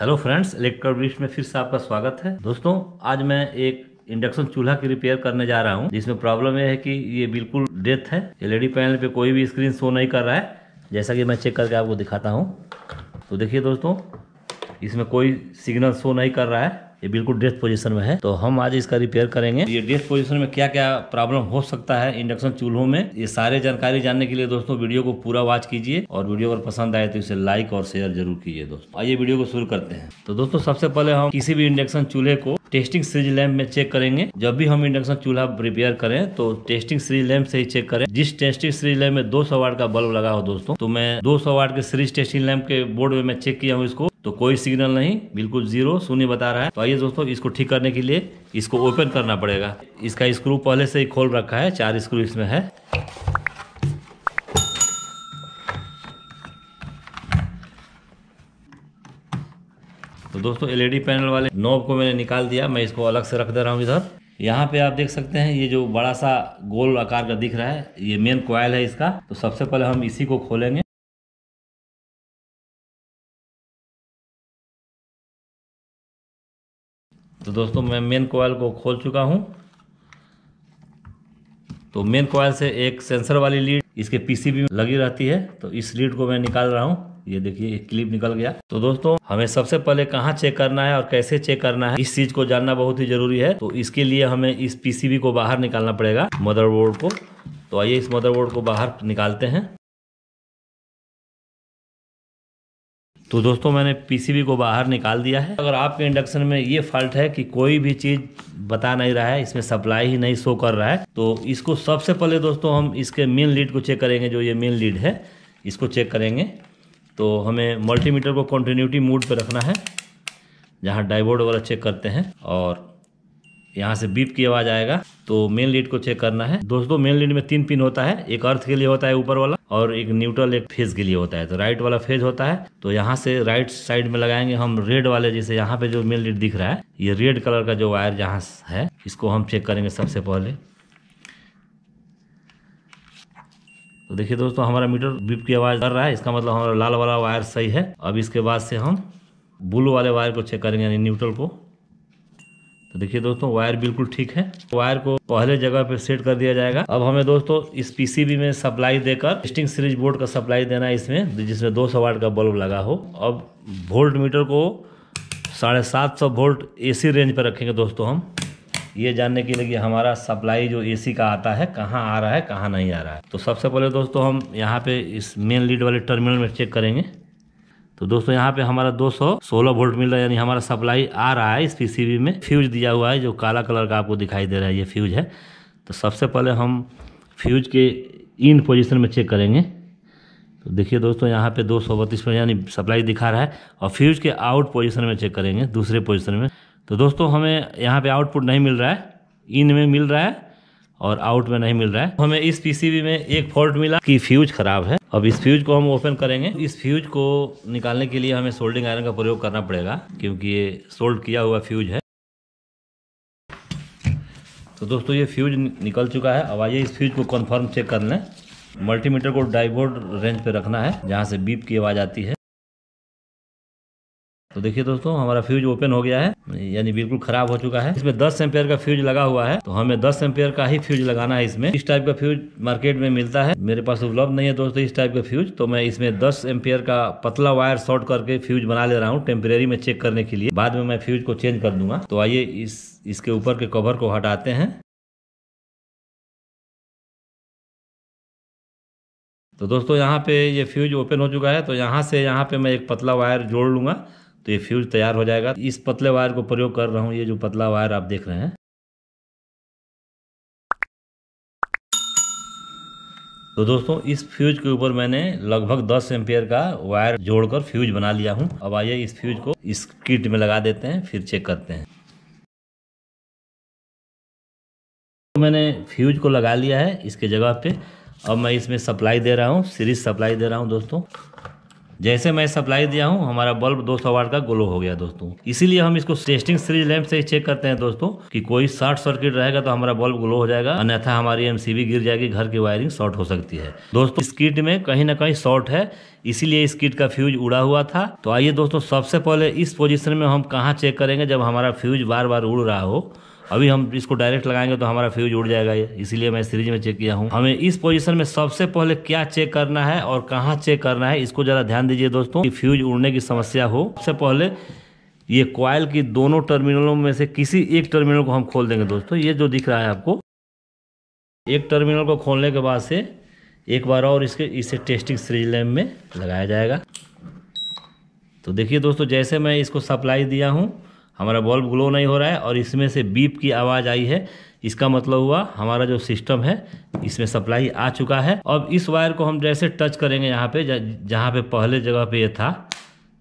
hello friends electro BRICS में फिर से आपका स्वागत है दोस्तों आज मैं एक इंडक्शन चूल्हा की रिपेयर करने जा रहा हूँ जिसमें प्रॉब्लम यह है कि ये बिल्कुल डेथ है एलईडी पैनल पे कोई भी स्क्रीन शो नहीं कर रहा है जैसा कि मैं चेक करके आपको दिखाता हूँ तो देखिए दोस्तों इसमें कोई सिग्नल शो नहीं कर रहा है ये बिल्कुल डेथ पोजिशन में है तो हम आज इसका रिपेयर करेंगे ये डेथ पोजिशन में क्या क्या प्रॉब्लम हो सकता है इंडक्शन चूल्हों में ये सारे जानकारी जानने के लिए दोस्तों वीडियो को पूरा वॉच कीजिए और वीडियो अगर पसंद आए तो इसे लाइक और शेयर जरूर कीजिए दोस्तों आइए वीडियो को शुरू करते हैं तो दोस्तों सबसे पहले हम किसी भी इंडक्शन चूल्हे को टेस्टिंग सीरीज लैम्प में चेक करेंगे जब भी हम इंडक्शन चूल्हा रिपेयर करें तो टेस्टिंग सीरीज लैम्प से ही चेक करें जिस टेस्टिंग सीरीज लैम्प में 200 वाट का बल्ब लगा हो दोस्तों तो मैं 200 वाट के सीरीज टेस्टिंग लैम्प के बोर्ड में मैं चेक किया हूँ इसको तो कोई सिग्नल नहीं बिल्कुल जीरो शून्य बता रहा है तो आइए दोस्तों इसको ठीक करने के लिए इसको ओपन करना पड़ेगा इसका स्क्रू पहले से ही खोल रखा है चार स्क्रू इसमें है तो दोस्तों एलईडी पैनल वाले नोब को मैंने निकाल दिया मैं इसको अलग से रख दे रहा हूँ इधर यहाँ पे आप देख सकते हैं ये जो बड़ा सा गोल आकार का दिख रहा है ये मेन क्वाइल है इसका तो सबसे पहले हम इसी को खोलेंगे तो दोस्तों मैं मेन कोयल को खोल चुका हूँ तो मेन कोयल से एक सेंसर वाली लीड इसके पीसीबी में लगी रहती है तो इस लीड को मैं निकाल रहा हूँ ये देखिए एक क्लिप निकल गया तो दोस्तों हमें सबसे पहले कहाँ चेक करना है और कैसे चेक करना है इस चीज को जानना बहुत ही जरूरी है तो इसके लिए हमें इस पीसीबी को बाहर निकालना पड़ेगा मदरबोर्ड को तो आइए इस मदरबोर्ड को बाहर निकालते हैं तो दोस्तों मैंने पीसीबी को बाहर निकाल दिया है अगर आपके इंडक्शन में ये फॉल्ट है कि कोई भी चीज़ बता नहीं रहा है इसमें सप्लाई ही नहीं शो कर रहा है तो इसको सबसे पहले दोस्तों हम इसके मेन लीड को चेक करेंगे जो ये मेन लीड है इसको चेक करेंगे तो हमें मल्टीमीटर को कंटिन्यूटी मूड पर रखना है जहाँ डाइबोर्ड वगैरह चेक करते हैं और यहाँ से बीप की आवाज़ आएगा तो मेन लीड को चेक करना है दोस्तों मेन लीड में तीन पिन होता है एक अर्थ के लिए होता है ऊपर वाला और एक न्यूट्रल एक फेज के लिए होता है तो राइट वाला फेज होता है तो यहाँ से राइट साइड में लगाएंगे हम रेड वाले जैसे यहाँ पे जो मेन लीड दिख रहा है ये रेड कलर का जो वायर यहाँ है इसको हम चेक करेंगे सबसे पहले तो देखिए दोस्तों हमारा मीटर बीप की आवाज़ कर रहा है इसका मतलब हमारा लाल वाला वायर सही है अब इसके बाद से हम ब्लू वाले वायर को चेक करेंगे यानी न्यूट्रल को तो देखिए दोस्तों वायर बिल्कुल ठीक है वायर को पहले जगह पे सेट कर दिया जाएगा अब हमें दोस्तों इस पीसीबी में सप्लाई देकर टेस्टिंग सीरीज बोर्ड का सप्लाई देना है इसमें जिसमें दो सौ वाट का बल्ब लगा हो अब वोल्ट मीटर को साढ़े सात सौ वोल्ट सी रेंज पर रखेंगे दोस्तों हम ये जानने के लिए कि हमारा सप्लाई जो सी का आता है कहाँ आ रहा है कहाँ नहीं आ रहा है तो सबसे पहले दोस्तों हम यहाँ पे इस मेन लीड वाले टर्मिनल में चेक करेंगे तो दोस्तों यहाँ पे हमारा 216 वोल्ट मिल रहा है यानी हमारा सप्लाई आ रहा है इस पीसीबी में फ्यूज दिया हुआ है जो काला कलर का आपको दिखाई दे रहा है ये फ्यूज है तो सबसे पहले हम फ्यूज के इन पोजीशन में चेक करेंगे तो देखिए दोस्तों यहाँ पे दो सौ बत्तीस पर यानी सप्लाई दिखा रहा है और फ्यूज के आउट पोजीशन में चेक करेंगे दूसरे पोजीशन में तो दोस्तों हमें यहाँ पे आउटपुट नहीं मिल रहा है इन में मिल रहा है और आउट में नहीं मिल रहा है हमें इस पीसीबी में एक फॉल्ट मिला कि फ्यूज खराब है अब इस फ्यूज को हम ओपन करेंगे इस फ्यूज को निकालने के लिए हमें सोल्डिंग आयरन का प्रयोग करना पड़ेगा क्योंकि ये सोल्ड किया हुआ फ्यूज है तो दोस्तों ये फ्यूज निकल चुका है अब आइए इस फ्यूज को कन्फर्म चेक कर लें मल्टीमीटर को डाइबोर्ड रेंज पे रखना है जहाँ से बीप की आवाज़ आती है तो देखिए दोस्तों हमारा फ्यूज ओपन हो गया है यानी बिल्कुल खराब हो चुका है इसमें दस एम्पेयर का फ्यूज लगा हुआ है तो हमें दस एम्पेयर का ही फ्यूज लगाना है इसमें इस टाइप का फ्यूज मार्केट में मिलता है मेरे पास उपलब्ध नहीं है दोस्तों इस टाइप का फ्यूज तो मैं इसमें दस एम्पेयर का पतला वायर शॉर्ट करके फ्यूज बना ले रहा हूँ टेम्परेरी में चेक करने के लिए बाद में मैं फ्यूज को चेंज कर दूंगा तो आइए इस इसके ऊपर के कवर को हटाते हैं तो दोस्तों यहाँ पे ये फ्यूज ओपन हो चुका है तो यहाँ से यहाँ पे मैं एक पतला वायर जोड़ लूँगा तो ये फ्यूज तैयार हो जाएगा इस पतले वायर को प्रयोग कर रहा हूँ ये जो पतला वायर आप देख रहे हैं तो दोस्तों इस फ्यूज के ऊपर मैंने लगभग 10 एम्पियर का वायर जोड़कर फ्यूज बना लिया हूं अब आइए इस फ्यूज को इस किट में लगा देते हैं फिर चेक करते हैं तो मैंने फ्यूज को लगा लिया है इसके जगह पे अब मैं इसमें सप्लाई दे रहा हूं सीरीज सप्लाई दे रहा हूं दोस्तों जैसे मैं सप्लाई दिया हूँ हमारा बल्ब सौ वाट का ग्लो हो गया दोस्तों इसीलिए हम इसको टेस्टिंग सीरीज लैम्प से चेक करते हैं दोस्तों कि कोई शॉर्ट सर्किट रहेगा तो हमारा बल्ब ग्लो हो जाएगा अन्यथा हमारी एमसीबी गिर जाएगी घर की वायरिंग शॉर्ट हो सकती है दोस्तों इस किट में कहीं ना कहीं शॉर्ट है इसीलिए इस किट का फ्यूज उड़ा हुआ था तो आइए दोस्तों सबसे पहले इस पोजीशन में हम कहाँ चेक करेंगे जब हमारा फ्यूज बार बार उड़ रहा हो अभी हम इसको डायरेक्ट लगाएंगे तो हमारा फ्यूज उड़ जाएगा ये इसीलिए मैं सीरीज में चेक किया हूँ हमें इस पोजीशन में सबसे पहले क्या चेक करना है और कहाँ चेक करना है इसको ज़रा ध्यान दीजिए दोस्तों कि फ्यूज उड़ने की समस्या हो सबसे पहले ये क्वाइल की दोनों टर्मिनलों में से किसी एक टर्मिनल को हम खोल देंगे दोस्तों ये जो दिख रहा है आपको एक टर्मिनल को खोलने के बाद से एक बार और इसके इसे टेस्टिंग सीरीज लैम्प में लगाया जाएगा तो देखिए दोस्तों जैसे मैं इसको सप्लाई दिया हूँ हमारा बल्ब ग्लो नहीं हो रहा है और इसमें से बीप की आवाज़ आई है इसका मतलब हुआ हमारा जो सिस्टम है इसमें सप्लाई आ चुका है अब इस वायर को हम जैसे टच करेंगे यहाँ पे जहाँ पे पहले जगह पे ये था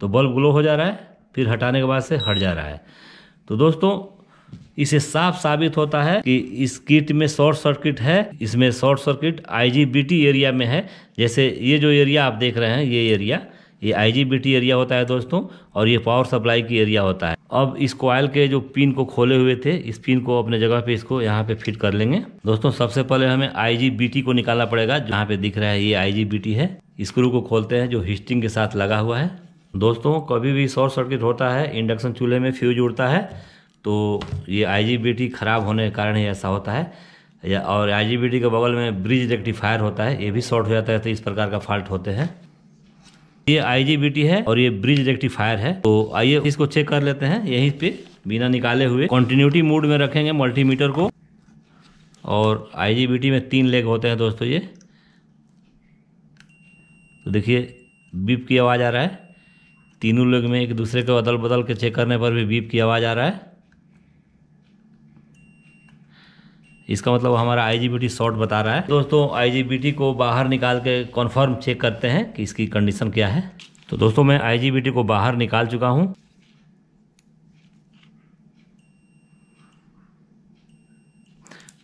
तो बल्ब ग्लो हो जा रहा है फिर हटाने के बाद से हट जा रहा है तो दोस्तों इसे साफ साबित होता है कि इस किट में शॉर्ट सर्किट है इसमें शॉर्ट सर्किट आई एरिया में है जैसे ये जो एरिया आप देख रहे हैं ये एरिया ये आईजीबीटी एरिया होता है दोस्तों और ये पावर सप्लाई की एरिया होता है अब इस कॉयल के जो पिन को खोले हुए थे इस पिन को अपने जगह पे इसको यहाँ पे फिट कर लेंगे दोस्तों सबसे पहले हमें आईजीबीटी को निकालना पड़ेगा जहाँ पे दिख रहा है ये आईजीबीटी है स्क्रू को खोलते हैं जो हिस्टिंग के साथ लगा हुआ है दोस्तों कभी भी शॉर्ट सर्किट होता है इंडक्शन चूल्हे में फ्यूज उड़ता है तो ये आईजीबीटी खराब होने के कारण ही ऐसा होता है या और आईजीबीटी के बगल में ब्रिज रेक्टिफायर होता है ये भी शॉर्ट हो जाता है तो इस प्रकार का फॉल्ट होते हैं ये आईजीबीटी है और ये ब्रिज रेक्टिफायर है तो आइए इसको चेक कर लेते हैं यहीं पे बिना निकाले हुए कंटिन्यूटी मोड में रखेंगे मल्टीमीटर को और आईजीबीटी में तीन लेग होते हैं दोस्तों ये तो देखिए बीप की आवाज़ आ रहा है तीनों लेग में एक दूसरे को बदल बदल के चेक करने पर भी बीप की आवाज़ आ रहा है इसका मतलब हमारा आईजीबीटी शॉर्ट बता रहा है दोस्तों आईजीबीटी को बाहर निकाल के कॉन्फर्म चेक करते हैं कि इसकी कंडीशन क्या है तो दोस्तों मैं आईजीबीटी को बाहर निकाल चुका हूँ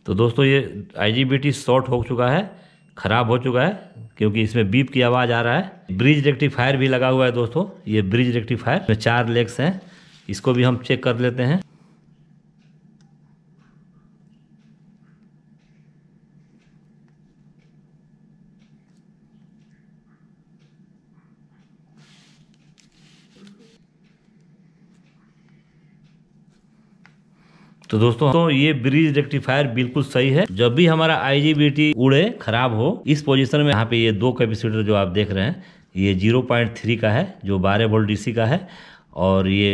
तो दोस्तों ये आईजीबीटी शॉर्ट हो चुका है ख़राब हो चुका है क्योंकि इसमें बीप की आवाज़ आ रहा है ब्रिज रेक्टिफायर भी लगा हुआ है दोस्तों ये ब्रिज रेक्टिफायर में चार लेग्स हैं इसको भी हम चेक कर लेते हैं तो दोस्तों तो ये ब्रिज रेक्टिफायर बिल्कुल सही है जब भी हमारा आईजीबीटी उड़े खराब हो इस पोजीशन में यहाँ पे ये दो कैपेसिटर जो आप देख रहे हैं ये जीरो पॉइंट थ्री का है जो बारह वोल्ट डीसी का है और ये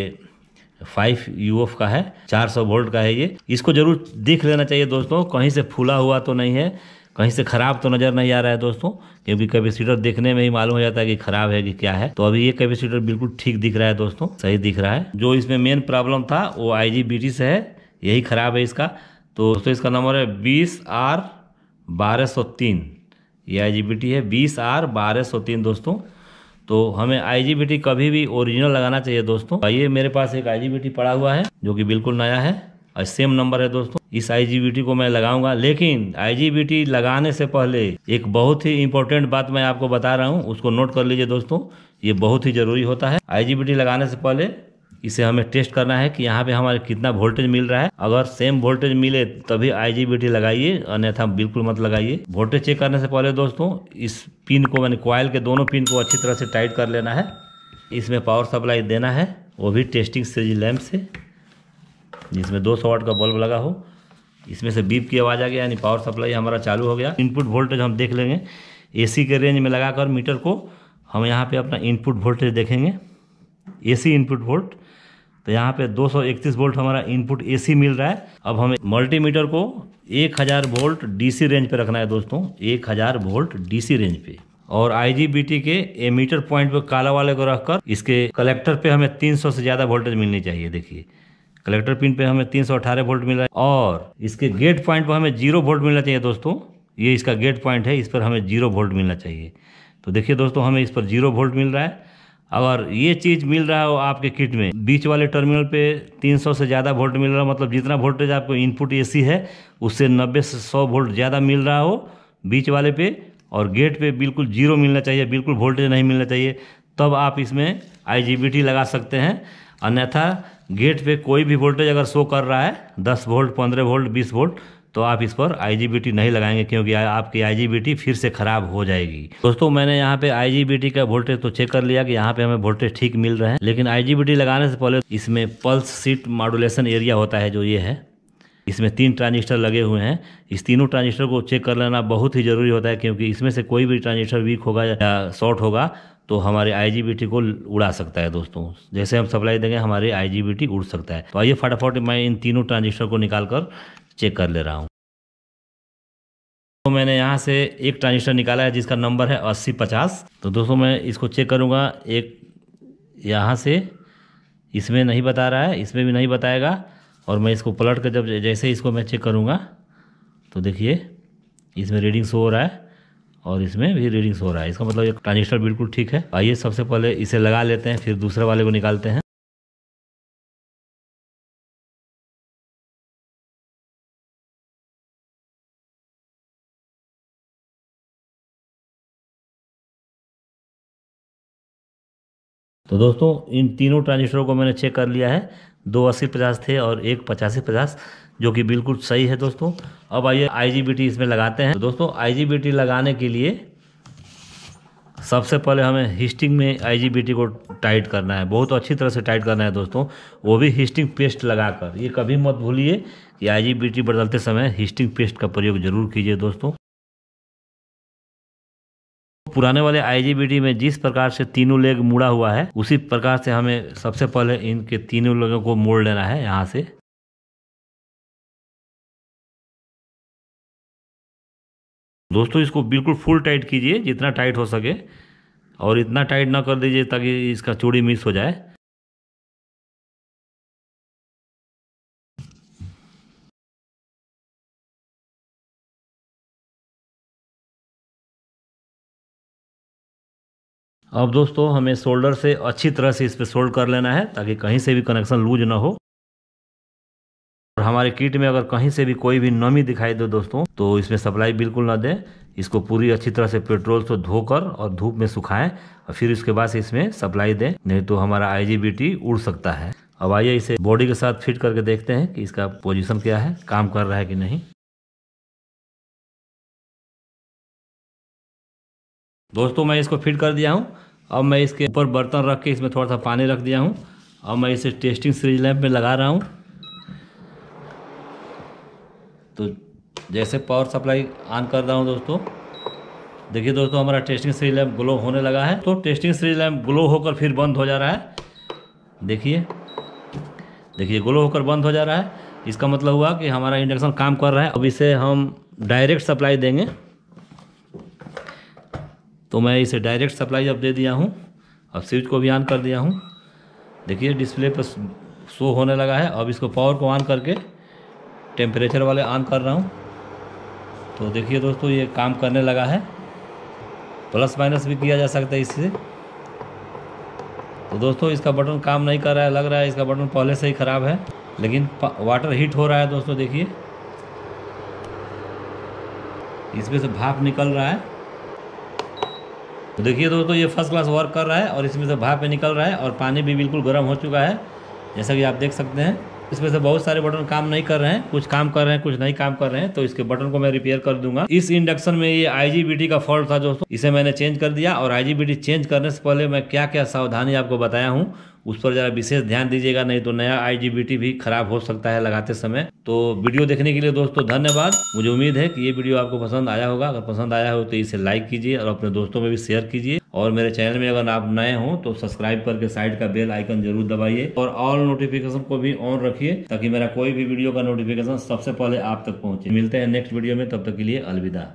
फाइव यूएफ का है चार सौ वोल्ट का है ये इसको जरूर देख लेना चाहिए दोस्तों कहीं से फूला हुआ तो नहीं है कहीं से ख़राब तो नज़र नहीं आ रहा है दोस्तों क्योंकि कैपेसिटर देखने में ही मालूम हो जाता है कि ख़राब है कि क्या है तो अभी ये कैपेसिटर बिल्कुल ठीक दिख रहा है दोस्तों सही दिख रहा है जो इसमें मेन प्रॉब्लम था वो आई से है यही ख़राब है इसका तो दोस्तों इसका नंबर है बीस आर बारह सौ तीन ये आई है बीस आर बारह सौ तीन दोस्तों तो हमें आई कभी भी ओरिजिनल लगाना चाहिए दोस्तों ये मेरे पास एक आई पड़ा हुआ है जो कि बिल्कुल नया है और सेम नंबर है दोस्तों इस आई को मैं लगाऊंगा लेकिन आई लगाने से पहले एक बहुत ही इंपॉर्टेंट बात मैं आपको बता रहा हूँ उसको नोट कर लीजिए दोस्तों ये बहुत ही ज़रूरी होता है आई लगाने से पहले इसे हमें टेस्ट करना है कि यहाँ पे हमारे कितना वोल्टेज मिल रहा है अगर सेम वोल्टेज मिले तभी आईजीबीटी लगाइए अन्यथा बिल्कुल मत लगाइए वोल्टेज चेक करने से पहले दोस्तों इस पिन को मैंने कॉयल के दोनों पिन को अच्छी तरह से टाइट कर लेना है इसमें पावर सप्लाई देना है वो भी टेस्टिंग सीरीज लैम्प से जिसमें दो सौ का बल्ब लगा हो इसमें से बीप की आवाज़ आ गया यानी पावर सप्लाई हमारा चालू हो गया इनपुट वोल्टेज हम देख लेंगे एसी के रेंज में लगाकर मीटर को हम यहाँ पे अपना इनपुट वोल्टेज देखेंगे एसी इनपुट वोल्ट तो यहाँ पे 231 वोल्ट हमारा इनपुट एसी मिल रहा है अब हमें मल्टीमीटर को 1000 वोल्ट डीसी रेंज पे रखना है दोस्तों 1000 वोल्ट डीसी रेंज पे और आईजीबीटी के एमीटर पॉइंट पे काला वाले को रखकर इसके कलेक्टर पे हमें 300 से ज़्यादा वोल्टेज मिलनी चाहिए देखिए कलेक्टर पिन पे हमें तीन वोल्ट मिल रहा है और इसके गेट पॉइंट पर हमें जीरो वोल्ट मिलना चाहिए दोस्तों ये इसका गेट पॉइंट है इस पर हमें जीरो वोल्ट मिलना चाहिए तो देखिए दोस्तों हमें इस पर जीरो वोल्ट मिल रहा है अगर ये चीज़ मिल रहा हो आपके किट में बीच वाले टर्मिनल पे 300 से ज़्यादा वोल्ट मिल रहा हो मतलब जितना वोल्टेज आपको इनपुट एसी है उससे 90 से 100 वोल्ट ज़्यादा मिल रहा हो बीच वाले पे और गेट पे बिल्कुल जीरो मिलना चाहिए बिल्कुल वोल्टेज नहीं मिलना चाहिए तब आप इसमें आई लगा सकते हैं अन्यथा गेट पे कोई भी वोल्टेज अगर शो कर रहा है दस वोल्ट पंद्रह वोल्ट बीस वोल्ट तो आप इस पर आईजीबीटी नहीं लगाएंगे क्योंकि आपकी आईजीबीटी फिर से ख़राब हो जाएगी दोस्तों मैंने यहाँ पे आईजीबीटी का वोल्टेज तो चेक कर लिया कि यहाँ पे हमें वोल्टेज ठीक मिल रहे हैं लेकिन आईजीबीटी लगाने से पहले इसमें पल्स सीट मॉडुलेशन एरिया होता है जो ये है इसमें तीन ट्रांजिस्टर लगे हुए हैं इस तीनों ट्रांजिस्टर को चेक कर लेना बहुत ही ज़रूरी होता है क्योंकि इसमें से कोई भी ट्रांजिस्टर वीक होगा या शॉर्ट होगा तो हमारे आईजीबीटी को उड़ा सकता है दोस्तों जैसे हम सप्लाई देंगे हमारे आईजीबीटी उड़ सकता है तो आइए फटाफट मैं इन तीनों ट्रांजिस्टर को निकाल कर चेक कर ले रहा हूँ तो मैंने यहाँ से एक ट्रांजिस्टर निकाला है जिसका नंबर है अस्सी पचास तो दोस्तों मैं इसको चेक करूँगा एक यहाँ से इसमें नहीं बता रहा है इसमें भी नहीं बताएगा और मैं इसको पलट कर जब जैसे इसको मैं चेक करूँगा तो देखिए इसमें रीडिंग्स हो रहा है और इसमें भी रीडिंग्स हो रहा है इसका मतलब ये ट्रांजिस्टर बिल्कुल ठीक है आइए सबसे पहले इसे लगा लेते हैं फिर दूसरे वाले को निकालते हैं तो दोस्तों इन तीनों ट्रांजिस्टरों को मैंने चेक कर लिया है दो अस्सी पचास थे और एक पचासी पचास जो कि बिल्कुल सही है दोस्तों अब आइए आईजीबीटी इसमें लगाते हैं तो दोस्तों आईजीबीटी लगाने के लिए सबसे पहले हमें हिस्टिंग में आईजीबीटी को टाइट करना है बहुत अच्छी तरह से टाइट करना है दोस्तों वो भी हिस्टिंग पेस्ट लगाकर ये कभी मत भूलिए कि आई बदलते समय हिस्टिंग पेस्ट का प्रयोग जरूर कीजिए दोस्तों पुराने वाले आईजीबीटी में जिस प्रकार से तीनों लेग मुड़ा हुआ है उसी प्रकार से हमें सबसे पहले इनके तीनों लेगों को मोड़ लेना है यहाँ से दोस्तों इसको बिल्कुल फुल टाइट कीजिए जितना टाइट हो सके और इतना टाइट ना कर दीजिए ताकि इसका चूड़ी मिस हो जाए अब दोस्तों हमें शोल्डर से अच्छी तरह से इस पर सोल्ड कर लेना है ताकि कहीं से भी कनेक्शन लूज ना हो और हमारे किट में अगर कहीं से भी कोई भी नमी दिखाई दे दोस्तों तो इसमें सप्लाई बिल्कुल ना दें इसको पूरी अच्छी तरह से पेट्रोल से धोकर और धूप में सुखाएं और फिर उसके बाद इसमें सप्लाई दें नहीं तो हमारा आई उड़ सकता है अब आइए इसे बॉडी के साथ फिट करके देखते हैं कि इसका पोजिशन क्या है काम कर रहा है कि नहीं दोस्तों मैं इसको फिट कर दिया हूँ अब मैं इसके ऊपर बर्तन रख के इसमें थोड़ा सा पानी रख दिया हूँ अब मैं इसे टेस्टिंग सीरीज लैम्प में लगा रहा हूँ तो जैसे पावर सप्लाई ऑन कर रहा हूँ दोस्तों देखिए दोस्तों हमारा टेस्टिंग सीरीज लैम्प ग्लो होने लगा है तो टेस्टिंग सीरीज लैम्प ग्लो होकर फिर बंद हो जा रहा है देखिए देखिए ग्लो होकर बंद हो जा रहा है इसका मतलब हुआ कि हमारा इंडक्शन काम कर रहा है अब इसे हम डायरेक्ट सप्लाई देंगे तो मैं इसे डायरेक्ट सप्लाई अब दे दिया हूँ अब स्विच को भी ऑन कर दिया हूँ देखिए डिस्प्ले पर शो होने लगा है अब इसको पावर को ऑन करके टेम्परेचर वाले ऑन कर रहा हूँ तो देखिए दोस्तों ये काम करने लगा है प्लस माइनस भी किया जा सकता है इससे तो दोस्तों इसका बटन काम नहीं कर रहा है लग रहा है इसका बटन पहले से ही ख़राब है लेकिन वाटर हीट हो रहा है दोस्तों देखिए इसमें से भाप निकल रहा है तो देखिए तो दोस्तों ये फर्स्ट क्लास वर्क कर रहा है और इसमें से भाप पे निकल रहा है और पानी भी बिल्कुल गर्म हो चुका है जैसा कि आप देख सकते हैं इसमें से बहुत सारे बटन काम नहीं कर रहे हैं कुछ काम कर रहे हैं कुछ नहीं काम कर रहे हैं तो इसके बटन को मैं रिपेयर कर दूंगा इस इंडक्शन में ये आई का फॉल्ट था दोस्तों इसे मैंने चेंज कर दिया और आई चेंज करने से पहले मैं क्या क्या सावधानी आपको बताया हूँ उस पर ज़रा विशेष ध्यान दीजिएगा नहीं तो नया आईजीबीटी भी खराब हो सकता है लगाते समय तो वीडियो देखने के लिए दोस्तों धन्यवाद मुझे उम्मीद है कि ये वीडियो आपको पसंद आया होगा अगर पसंद आया हो तो इसे लाइक कीजिए और अपने दोस्तों में भी शेयर कीजिए और मेरे चैनल में अगर आप नए हो तो सब्सक्राइब करके साइड का बेल आइकन जरूर दबाइए और ऑल नोटिफिकेशन को भी ऑन रखिए ताकि मेरा कोई भी वीडियो का नोटिफिकेशन सबसे पहले आप तक पहुंचे मिलते हैं नेक्स्ट वीडियो में तब तक के लिए अलविदा